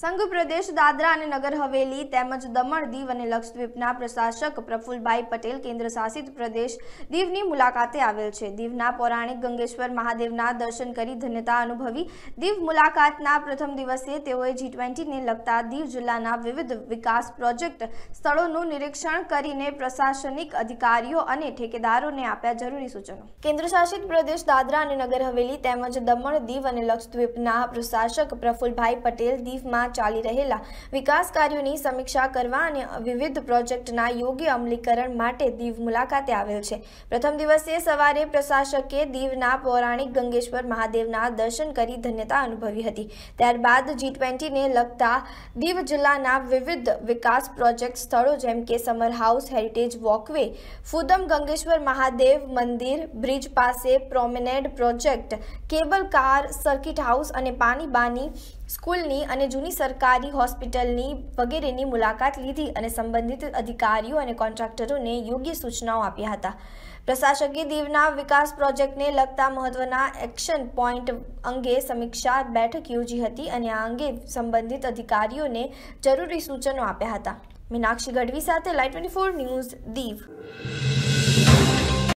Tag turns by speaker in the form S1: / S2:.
S1: સંઘ પ્રદેશ દાદરા અને નગર હવેલી તેમજ દમણ દીવ અને લક્ષદ્વીપના પ્રશાસક પ્રફુલભાઈ પટેલ કેન્દ્રશાસિત પ્રદેશ દીવની મુલાકાતે આવેલ છે દીવના પૌરાણિક ગંગેશ્વર મહાદેવના દર્શન કરી ધન્યતા અનુભવી દીવ મુલાકાતના પ્રથમ દિવસે તેઓએ જી ટ્વેન્ટીને લગતા દીવ જિલ્લાના વિવિધ વિકાસ પ્રોજેક્ટ સ્થળોનું નિરીક્ષણ કરીને પ્રશાસનિક અધિકારીઓ અને ઠેકેદારોને આપ્યા જરૂરી સૂચનો કેન્દ્રશાસિત પ્રદેશ દાદરા અને નગર હવેલી તેમજ દમણ દીવ અને લક્ષદ્વીપના પ્રશાસક પ્રફુલભાઈ પટેલ દીવમાં ચાલી રહેલા વિકાસ કાર્યોની સમીક્ષા કરવા અને વિવિધ પ્રોજેક્ટના યોગ્ય અમલીકરણ માટે દીવ મુલાકાતે આવેલ છે પ્રથમ દિવસે સવારે પ્રશાસકે દીવના પૌરાણિક ગંગેશ્વર મહાદેવના દર્શન કરી ધન્યતા અનુભવી હતી ત્યારબાદ જી ટ્વેન્ટીને લગતા દીવ જિલ્લાના વિવિધ વિકાસ પ્રોજેક્ટ સ્થળો જેમ કે summer house heritage walkway Fudam Gangeshwar Mahadev મંદિર બ્રિજ પાસે promenade project cable car circuit house અને પાણી બાની સ્કૂલની અને જૂની સરકારી હોસ્પિટલની વગેરેની મુલાકાત લીધી અને સંબંધિત અધિકારીઓ અને કોન્ટ્રાક્ટરોને યોગ્ય સૂચનાઓ આપ્યા હતા પ્રશાસકે દીવના વિકાસ પ્રોજેક્ટને લગતા મહત્વના એક્શન પોઈન્ટ અંગે સમીક્ષા બેઠક યોજી હતી અને આ અંગે સંબંધિત અધિકારીઓને જરૂરી સૂચનો આપ્યા હતા મીનાક્ષી ગઢવી સાથે light twenty four news Diu